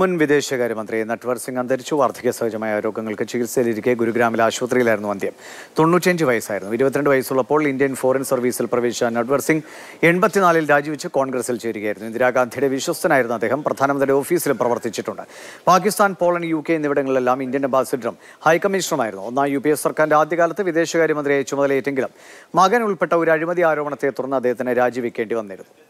മുൻ വിദേശകാര്യമന്ത്രി നട്വർ സിംഗ് അന്തരിച്ചു വാർദ്ധക്യ സഹജമായ രോഗങ്ങൾക്ക് ചികിത്സയിലിരിക്കെ ഗുരുഗ്രാമിലെ ആശുപത്രിയിലായിരുന്നു അന്ത്യം തൊണ്ണൂറ്റിയഞ്ച് വയസ്സായിരുന്നു ഇരുപത്തിരണ്ട് വയസ്സുള്ളപ്പോൾ ഇന്ത്യൻ ഫോറിൻ സർവീസിൽ പ്രവേശിച്ച നട്വർ സിംഗ് എൺപത്തിനാലിൽ രാജിവെച്ച് കോൺഗ്രസിൽ ചേരുകയായിരുന്നു ഇന്ദിരാഗാന്ധിയുടെ വിശ്വസ്തനായിരുന്നു അദ്ദേഹം പ്രധാനമന്ത്രിയുടെ ഓഫീസിലും പ്രവർത്തിച്ചിട്ടുണ്ട് പാകിസ്ഥാൻ പോളണ്ട് യു കെ എന്നിവിടങ്ങളിലെല്ലാം ഇന്ത്യൻ അംബാസിഡറും ഹൈക്കമ്മീഷണറുമായിരുന്നു ഒന്നാം യു പി എ സർക്കാരിന്റെ ആദ്യകാലത്ത് വിദേശകാര്യമന്ത്രിയായി ചുമതലയേറ്റെങ്കിലും മകൻ ഉൾപ്പെട്ട ഒരു അഴിമതി ആരോപണത്തെ തുടർന്ന് അദ്ദേഹത്തിന് രാജിവെക്കേണ്ടി വന്നിരുന്നു